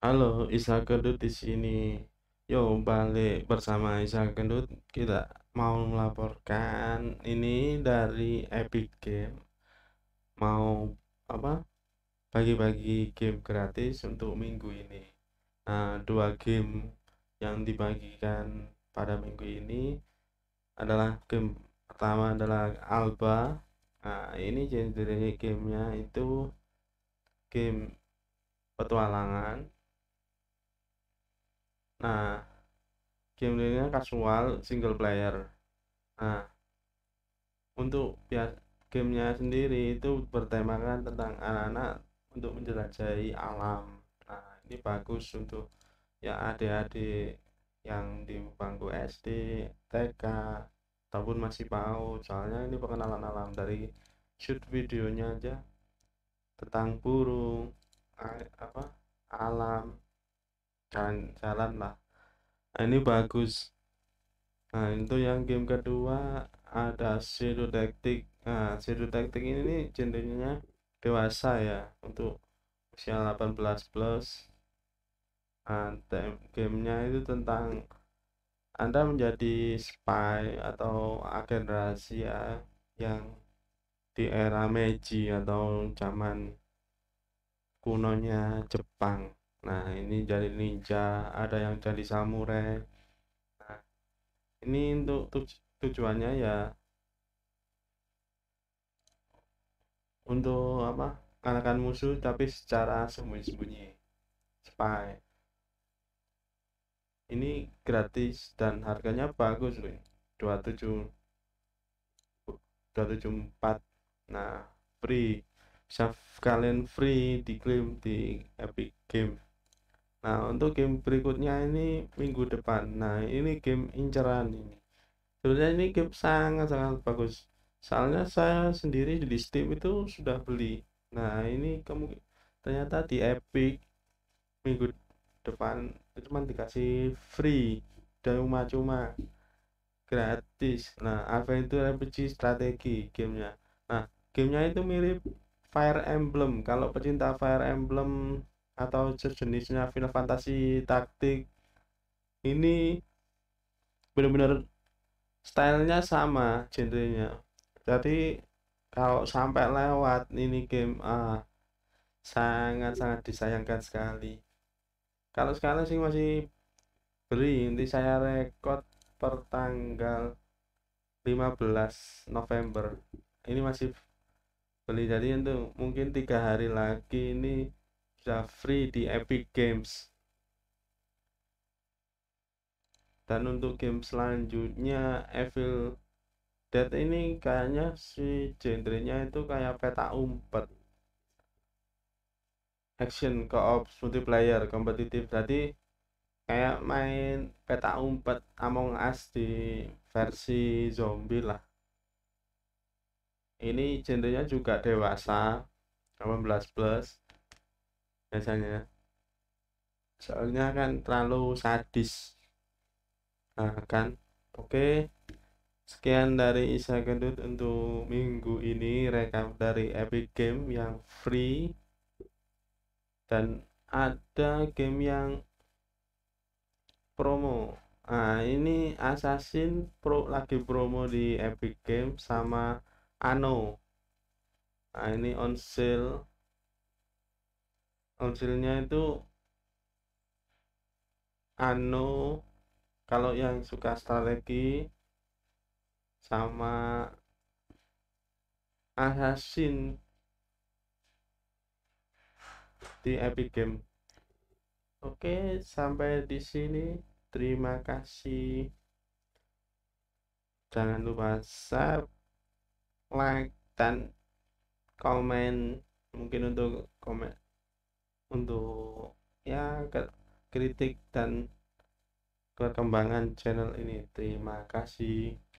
Halo, Isa Kedut di sini. Yo, balik bersama Isa Kedut Kita mau melaporkan ini dari Epic Game. Mau apa? Bagi-bagi game gratis untuk minggu ini. Nah, dua game yang dibagikan pada minggu ini adalah game pertama adalah Alba. Nah, ini genre gamenya itu game petualangan Nah, game ini kan casual single player. Nah, untuk bias gamenya sendiri itu bertemakan tentang anak-anak untuk menjelajahi alam. Nah, ini bagus untuk ya adik-adik yang di bangku SD, TK, ataupun masih PAUD. Soalnya ini pengenalan alam dari shoot videonya aja tentang burung, apa alam, jalan-jalan lah nah, ini bagus nah itu yang game kedua ada zero tactic nah zero tactic ini nih dewasa ya untuk usia 18 plus nah, gamenya itu tentang anda menjadi spy atau agen rahasia yang di era Meiji atau zaman kunonya Jepang nah ini jadi ninja ada yang jadi samurai nah ini untuk tuj tujuannya ya untuk apa kanakan musuh tapi secara sembunyi-sembunyi spy ini gratis dan harganya bagus loh 27 274 nah free bisa kalian free diklaim di Epic Game Nah, untuk game berikutnya ini minggu depan. Nah, ini game inceran ini. Sebenarnya ini game sangat-sangat bagus. Soalnya saya sendiri di Steam itu sudah beli. Nah, ini kamu ternyata di Epic minggu depan cuma dikasih free dan cuma-cuma gratis. Nah, Adventure RPG strategi gamenya. Nah, gamenya itu mirip Fire Emblem. Kalau pecinta Fire Emblem atau sejenisnya film fantasi taktik ini benar-benar stylenya sama genrenya jadi kalau sampai lewat ini game ah sangat-sangat disayangkan sekali kalau sekarang sih masih beli nanti saya rekod per tanggal 15 November ini masih beli jadi untuk mungkin tiga hari lagi ini sudah free di Epic Games dan untuk game selanjutnya Evil Dead ini kayaknya si genrenya itu kayak peta umpet action co-op multiplayer kompetitif jadi kayak main peta umpet Among Us di versi zombie lah ini genrenya juga dewasa 18 plus biasanya soalnya kan terlalu sadis nah kan oke sekian dari Isa Gendut untuk minggu ini rekap dari Epic Game yang free dan ada game yang promo nah ini Assassin Pro lagi promo di Epic Game sama Ano nah ini on sale hasilnya itu anu kalau yang suka strategi sama assassin di epic game oke sampai di sini terima kasih jangan lupa subscribe like dan komen mungkin untuk komen untuk ya kritik dan perkembangan channel ini terima kasih